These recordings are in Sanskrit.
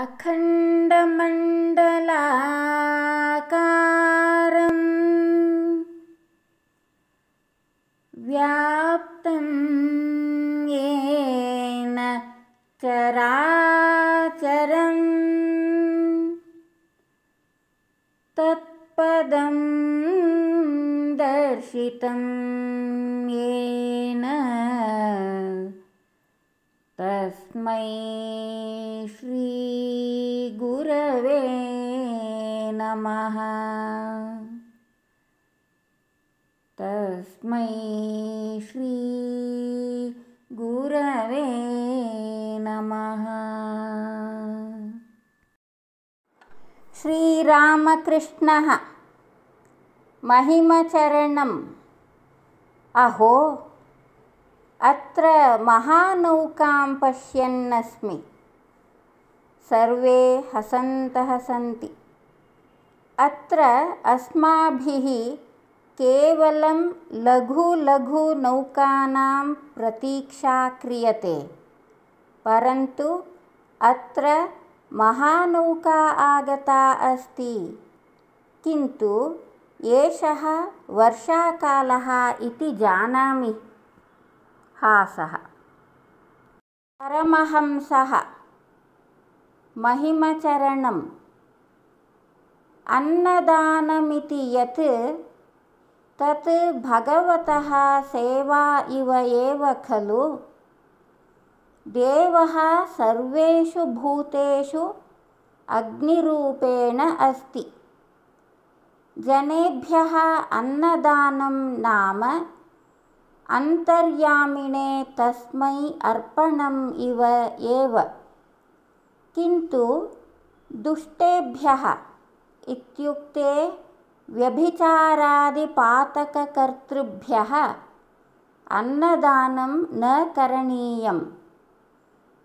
अखण्डमण्डलाकारम् व्याप्तं येन चराचरम् तत्पदं दर्शितं येन तस्मै नमः तस्मै गुरवे नमः श्रीरामकृष्णः महिमचरणम् अहो अत्र महानौकां पश्यन्नस्मि सर्वे हसन्तः सन्ति अत्र अस्माभिः केवलं नौकानां प्रतीक्षा क्रियते परन्तु अत्र महानौका आगता अस्ति किन्तु एषः वर्षाकालः इति जानामि हासः परमहंसः महिमचरणं अन्नदानमिति यत् तत् भगवतः सेवा इव एव खलु देवः सर्वेषु भूतेषु अग्निरूपेण अस्ति जनेभ्यः अन्नदानं नाम अन्तर्यामिणे तस्मै अर्पणम् इव एव किन्तु दुष्टेभ्यः इत्युक्ते व्यभिचारादिपातककर्तृभ्यः अन्नदानं न करणीयं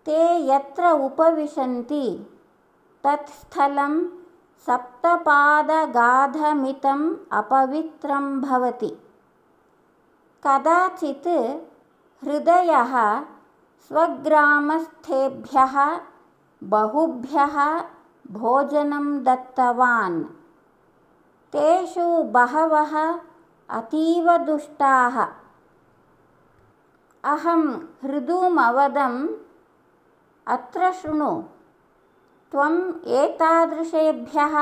ते यत्र उपविशन्ति तत् स्थलं सप्तपादगाधमितम् अपवित्रं भवति कदाचित् हृदयः स्वग्रामस्थेभ्यः बहुभ्यः भोजनं दत्तवान् तेषु बहवः अतीवदुष्टाः दुष्टाः अहं हृदुमवदम् अत्र शृणु त्वम् एतादृशेभ्यः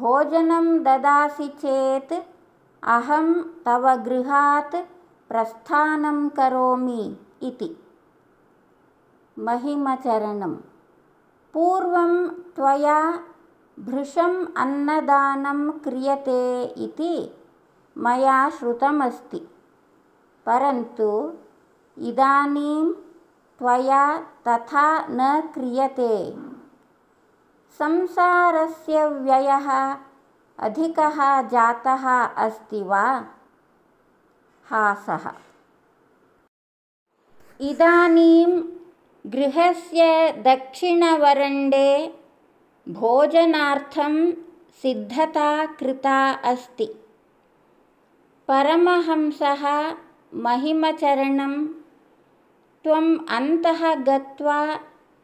भोजनं ददासि चेत् अहं तव गृहात् प्रस्थानं करोमि इति महिमचरणम् पूर्वं त्वया भृशम् अन्नदानं क्रियते इति मया श्रुतमस्ति परन्तु इदानीं त्वया तथा न क्रियते संसारस्य व्ययः अधिकः जातः अस्ति वा हासः इदानीं गृहस्य दक्षिणवरण्डे भोजनार्थं सिद्धता कृता अस्ति परमहंसः महिमचरणं त्वम् अन्तः गत्वा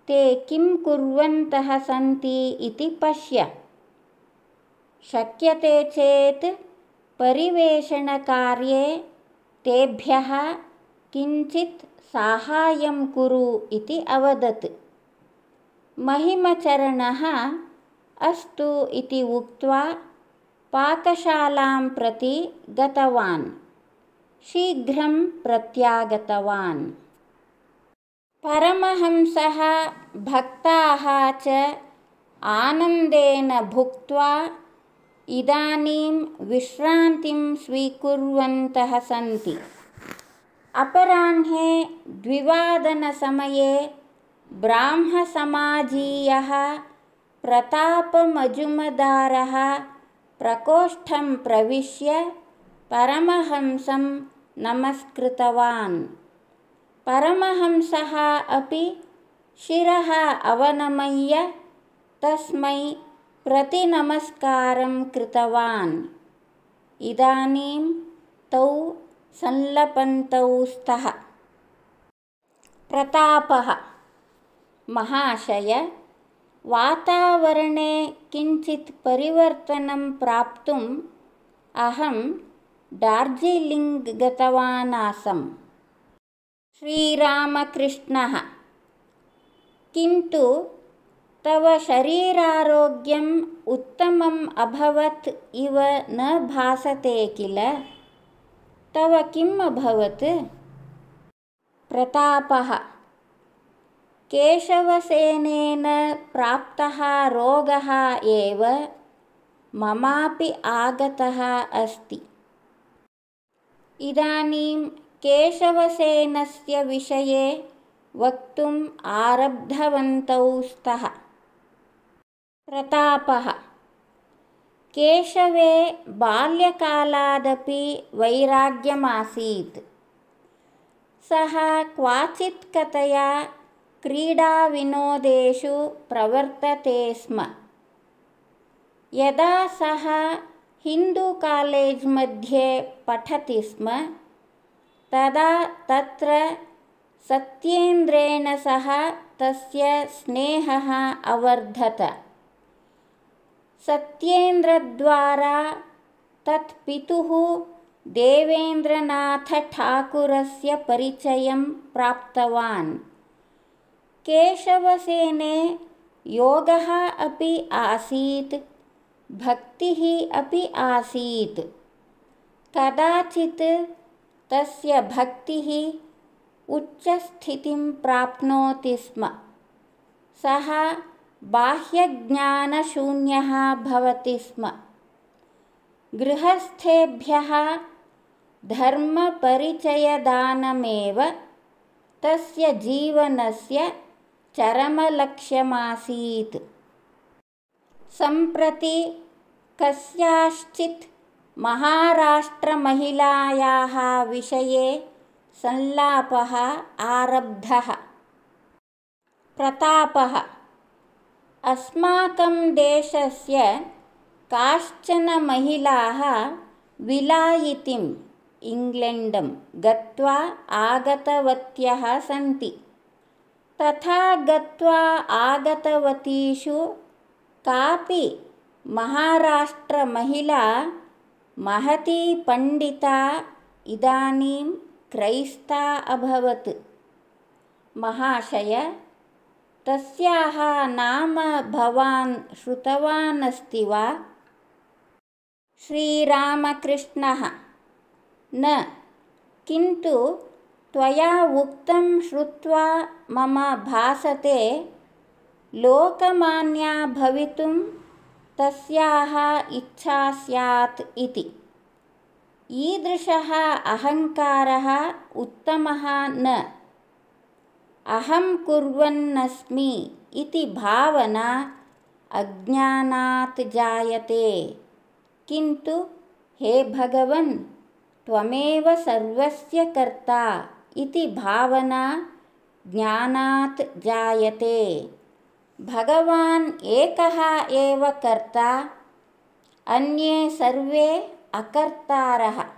ते किं कुर्वन्तः सन्ति इति पश्य शक्यते चेत् परिवेषणकार्ये तेभ्यः किञ्चित् साहाय्यं कुरु इति अवदत् महिमचरणः अस्तु इति उक्त्वा पाकशालां प्रति गतवान् शीघ्रं प्रत्यागतवान् परमहंसः भक्ताः च आनन्देन भुक्त्वा इदानीं विश्रान्तिं स्वीकुर्वन्तः सन्ति अपराह्णे द्विवादनसमये ब्राह्मसमाजीयः प्रतापमजुमदारः प्रकोष्ठं प्रविश्य परमहंसं नमस्कृतवान् परमहंसः अपि शिरः अवनमय्य तस्मै प्रतिनमस्कारं कृतवान् इदानीं तौ संलपन्तौ स्तः प्रतापः महाशय वातावरणे किञ्चित् परिवर्तनं प्राप्तुम् अहं डार्जिलिङ्ग् गतवान् आसम् श्रीरामकृष्णः किन्तु तव शरीरारोग्यम् उत्तमम् अभवत् इव न भासते किल तव किम् अभवत् प्रतापः केशवसेनेन प्राप्तः रोगः एव ममापि आगतः अस्ति इदानीं केशवसेनस्य विषये वक्तुम् आरब्धवन्तौ स्तः प्रतापः केशवे बाल्यकालादपि वैराग्यमासीत् सः क्वाचित्कतया क्रीडाविनोदेषु प्रवर्तते स्म यदा सः हिन्दुकालेज् मध्ये पठति स्म तदा तत्र सत्येन्द्रेण सह तस्य स्नेहः अवर्धत सत्येन्द्रद्वारा तत्पितुः देवेन्द्रनाथठाकुरस्य परिचयं प्राप्तवान् केशवसेने योगः अपि आसीत् भक्तिः अपि आसीत् कदाचित् तस्य भक्तिः उच्चस्थितिं प्राप्नोति स्म सः बाह्यज्ञानशून्यः भवति स्म गृहस्थेभ्यः धर्मपरिचयदानमेव तस्य जीवनस्य चरमलक्ष्यमासीत् सम्प्रति कस्याश्चित् महाराष्ट्रमहिलायाः विषये संलापः आरब्धः प्रतापः अस्माकं देशस्य काश्चन महिलाः विलायितिम् इङ्ग्लेण्डं गत्वा आगतवत्यः सन्ति तथा गत्वा आगतवतीषु कापि महाराष्ट्रमहिला महती पण्डिता इदानीं क्रैस्ता अभवत् महाशय तस्याः नाम भवान् श्रुतवान् अस्ति वा श्रीरामकृष्णः न किन्तु त्वया उक्तं श्रुत्वा मम भासते लोकमान्या भवितुं तस्याः इच्छा स्यात् इति ईदृशः अहङ्कारः उत्तमः न अहं कुर्वन्नस्मि इति भावना अज्ञानात् जायते किन्तु हे भगवन् त्वमेव सर्वस्य कर्ता इति भावना ज्ञानात् जायते भगवान् एकः एव कर्ता अन्ये सर्वे अकर्तारः